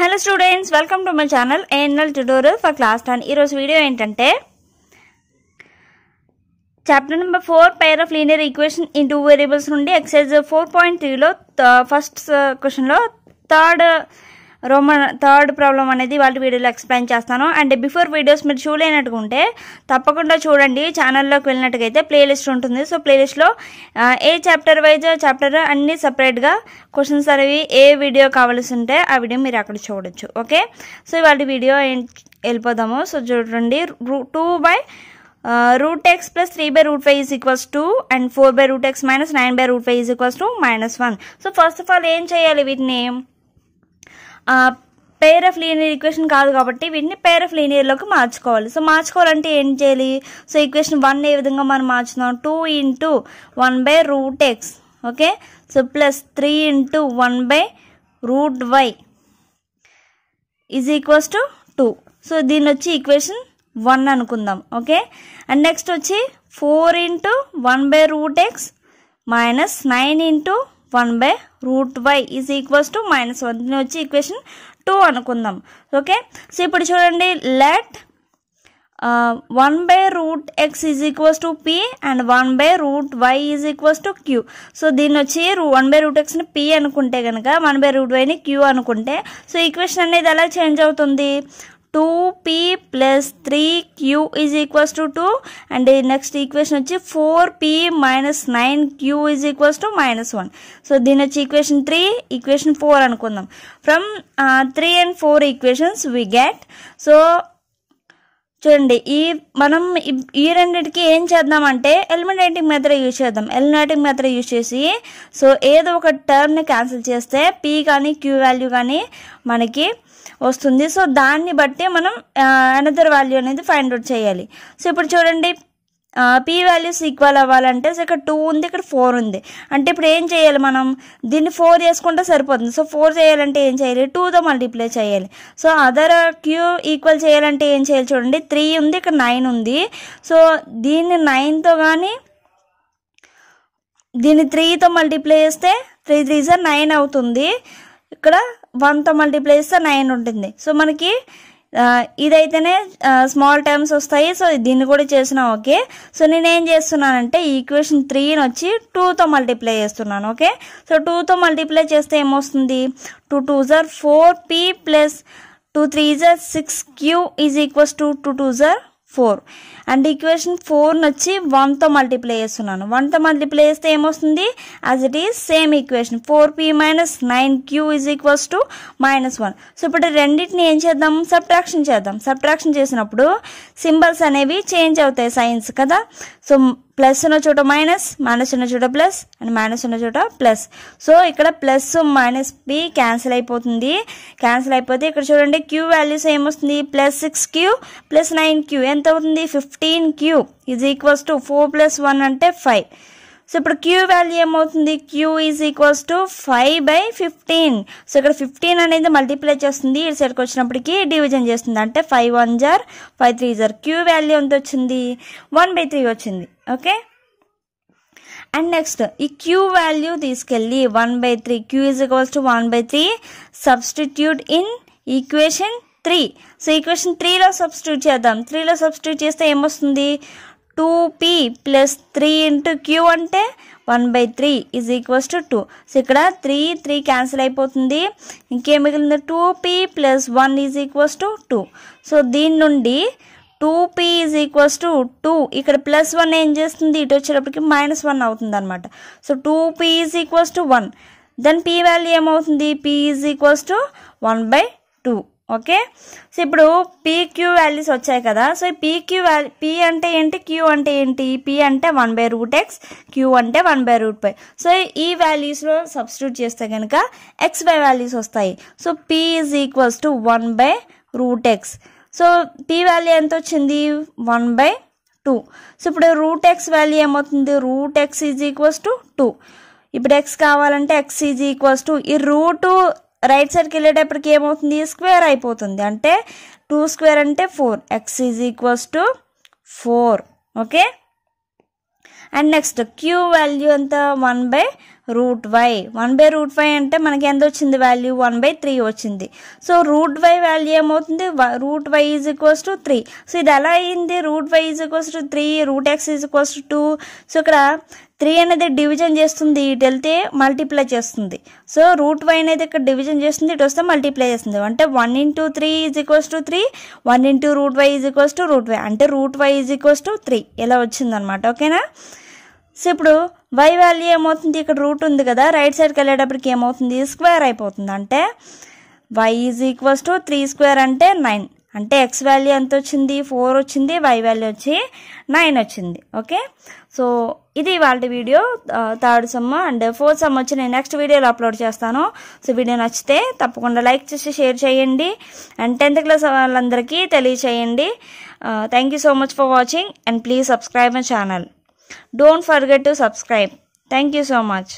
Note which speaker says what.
Speaker 1: hello students welcome to my channel ANL tutorial for class ten ఈరోజు video ఏంటంటే chapter number four pair of linear equation in two variables నుండి exercise four point త్రీలో first క్వశ్చన్లో third roman third problem అనేది వాళ్ళ వీడియోలో explain చేస్తాను and before videos మీరు ఉంటే తప్పకుండా చూడండి ఛానల్లోకి వెళ్ళినట్టుగైతే ప్లేలిస్ట్ ఉంటుంది సో ప్లేలిస్ట్లో ఏ చాప్టర్ వైజ్ చాప్టర్ అన్నీ సపరేట్గా క్వశ్చన్స్ అనేవి ఏ వీడియో కావాల్సి ఉంటే ఆ వీడియో మీరు అక్కడ చూడొచ్చు ఓకే సో ఇవాళ వీడియో వెళ్ళిపోదాము సో చూడండి two by root x plus three by root five is equals two and four by root x minus nine by root five is equals to minus one so first of all ఏం చేయాలి వీటిని పేర్ of linear equation కాదు కాబట్టి వీటిని pair of లీనియర్లోకి మార్చుకోవాలి so మార్చుకోవాలంటే ఏం చేయాలి so equation one ఏ విధంగా మనం మార్చుదాం two into one by root x okay so plus three into one by root y is equals to two so దీని వచ్చి ఈక్వేషన్ వన్ అనుకుందాం ఓకే అండ్ నెక్స్ట్ వచ్చి four into one by root x minus nine into one by root y is equals to minus one దీని వచ్చి equation two అనుకుందాం okay so ఇప్పుడు చూడండి let one by root x is equals to P and one by root y is equals to Q so దీన్ని వచ్చి one by root ఎక్స్ని P అనుకుంటే కనుక వన్ బై రూట్ వైని క్యూ అనుకుంటే సో ఈక్వేషన్ అనేది ఎలా చేంజ్ అవుతుంది two P plus three Q is equals to two and next equation వచ్చి four P minus nine Q is equals to minus one so దీని వచ్చి ఈక్వేషన్ త్రీ ఈక్వేషన్ ఫోర్ అనుకుందాం from three and four equations we get so చూడండి ఈ మనం ఈ రెండింటికి ఏం చేద్దామంటే ఎలిమినేటింగ్ మెథడ్ యూజ్ చేద్దాం ఎలిమినేటింగ్ మెథడ్ యూజ్ చేసి సో ఏదో ఒక టర్మ్ని క్యాన్సిల్ చేస్తే పీ కానీ క్యూ వాల్యూ కానీ మనకి వస్తుంది సో దాన్ని బట్టి మనం అనదర్ వాల్యూ అనేది ఫైండ్ అవుట్ చేయాలి సో ఇప్పుడు చూడండి పీ వాల్యూస్ ఈక్వల్ అవ్వాలంటే సో ఇక్కడ టూ ఉంది ఇక్కడ ఫోర్ ఉంది అంటే ఇప్పుడు ఏం చేయాలి మనం దీన్ని ఫోర్ చేసుకుంటే సరిపోతుంది సో ఫోర్ చేయాలంటే ఏం చేయాలి టూతో మల్టిప్లై చేయాలి సో అదర్ క్యూ ఈక్వల్ చేయాలంటే ఏం చేయాలి చూడండి త్రీ ఉంది ఇక్కడ నైన్ ఉంది సో దీన్ని నైన్తో కానీ దీన్ని త్రీతో మల్టిప్లై చేస్తే త్రీ త్రీ సార్ నైన్ అవుతుంది ఇక్కడ వన్తో మల్టిప్లై చేస్తే నైన్ ఉంటుంది సో మనకి ఇదైతేనే స్మాల్ టర్మ్స్ వస్తాయి సో దీన్ని కూడా చేసినా ఓకే సో నేను ఏం చేస్తున్నానంటే ఈక్వేషన్ త్రీని వచ్చి టూతో మల్టిప్లై చేస్తున్నాను ఓకే సో టూతో మల్టిప్లై చేస్తే ఏమొస్తుంది టూ టూ జర్ four P plus two three జర్ six Q is equals to two two జర్ ఫోర్ అండ్ ఈక్వేషన్ ఫోర్ని వచ్చి వన్తో మల్టిప్లై చేస్తున్నాను వన్తో మల్టిప్లై చేస్తే ఏమొస్తుంది as it is same equation four P minus nine Q is equals to minus one so ఇప్పుడు రెండింటిని ఏం చేద్దాం సబ్ట్రాక్షన్ చేద్దాం సబ్ట్రాక్షన్ చేసినప్పుడు సింబల్స్ అనేవి చేంజ్ అవుతాయి సైన్స్ కదా సో ప్లస్ ఉన్న చోట మైనస్ మైనస్ ఉన్న చోట ప్లస్ అండ్ మైనస్ ఉన్న చోట ప్లస్ సో ఇక్కడ ప్లస్ మైనస్ బి క్యాన్సిల్ అయిపోతుంది క్యాన్సిల్ అయిపోతే ఇక్కడ చూడండి క్యూ వాల్యూస్ ఏమొస్తుంది plus six Q plus nine Q ఎంత అవుతుంది fifteen Q is equals to four plus one అంటే ఫైవ్ సో ఇప్పుడు క్యూ వాల్యూ ఏమవుతుంది Q is equals to five by fifteen so ఇక్కడ ఫిఫ్టీన్ అనేది మల్టిప్లై చేస్తుంది ఇటు సైడ్కి వచ్చినప్పటికీ డివిజన్ చేస్తుంది అంటే ఫైవ్ వన్ జార్ ఫైవ్ త్రీ జార్ క్యూ వాల్యూ ఎంత వచ్చింది వన్ బై త్రీ వచ్చింది ఓకే అండ్ నెక్స్ట్ ఈ క్యూ వాల్యూ తీసుకెళ్ళి one by three Q is equals to one by three substitute in equation three so equation త్రీలో సబ్స్టిట్యూట్ చేద్దాం త్రీలో సబ్స్టిట్యూట్ చేస్తే ఏమొస్తుంది two P plus three into Q అంటే one by three is equals to two so ఇక్కడ three three cancel అయిపోతుంది ఇంకేం మిగిలింది two P plus one is equals to two so దీని నుండి two P is equals to two ఇక్కడ plus one ఏం చేస్తుంది ఇటు వచ్చేటప్పటికి మైనస్ వన్ అవుతుంది అనమాట so two P is equals to one then P value ఏమవుతుంది P is equals to one by two okay so ఇప్పుడు పీక్యూ వాల్యూస్ వచ్చాయి కదా సో ఈ పీక్యూ వాల్యూ పీ అంటే ఏంటి క్యూ అంటే ఏంటి పీ అంటే one by root x Q అంటే one by root y so ఈ వాల్యూస్లో సబ్స్టిట్యూట్ చేస్తే కనుక ఎక్స్ బై వాల్యూస్ వస్తాయి so P is equals to one by root x so P value ఎంత వచ్చింది వన్ బై టూ సో ఇప్పుడు రూట్ ఎక్స్ వాల్యూ ఏమవుతుంది root x is equals to two ఇప్పుడు ఎక్స్ కావాలంటే ఎక్స్ ఈజ్ ఈక్వల్స్ టు ఈ root right సైడ్కి వెళ్ళేటప్పటికి ఏమవుతుంది స్క్వేర్ అయిపోతుంది అంటే టూ స్క్వేర్ అంటే four x is equals to four okay and next Q value ఎంత one by root y one by root y అంటే మనకి ఎంత వచ్చింది వాల్యూ వన్ బై త్రీ వచ్చింది సో రూట్ వై వాల్యూ ఏమవుతుంది root y is equals to three so ఇది ఎలా అయింది root y is equals to three root x is equals to two so ఇక్కడ త్రీ అనేది డివిజన్ చేస్తుంది ఇటు వెళ్తే మల్టిప్లై చేస్తుంది సో రూట్ వై అనేది ఇక్కడ డివిజన్ చేస్తుంది ఇటు వస్తే మల్టిప్లై చేస్తుంది అంటే one into three is equals to three one into root y is equals to root y అంటే root y is equals to three ఇలా వచ్చిందనమాట ఓకేనా సో ఇప్పుడు వై వాల్యూ ఏమవుతుంది ఇక్కడ రూట్ ఉంది కదా రైట్ సైడ్కి వెళ్ళేటప్పటికి ఏమవుతుంది స్క్వేర్ అయిపోతుంది అంటే y is equals to three square అంటే నైన్ అంటే ఎక్స్ వాల్యూ ఎంత వచ్చింది ఫోర్ వచ్చింది వై వాల్యూ వచ్చి నైన్ వచ్చింది ఓకే సో ఇది వాళ్ళ video third sum and fourth sum వచ్చి నేను నెక్స్ట్ వీడియోలో అప్లోడ్ చేస్తాను సో వీడియో నచ్చితే తప్పకుండా లైక్ చేసి షేర్ చేయండి అండ్ టెన్త్ క్లాస్ వాళ్ళందరికీ తెలియచేయండి thank you so much for watching and please subscribe my channel don't forget to subscribe thank you so much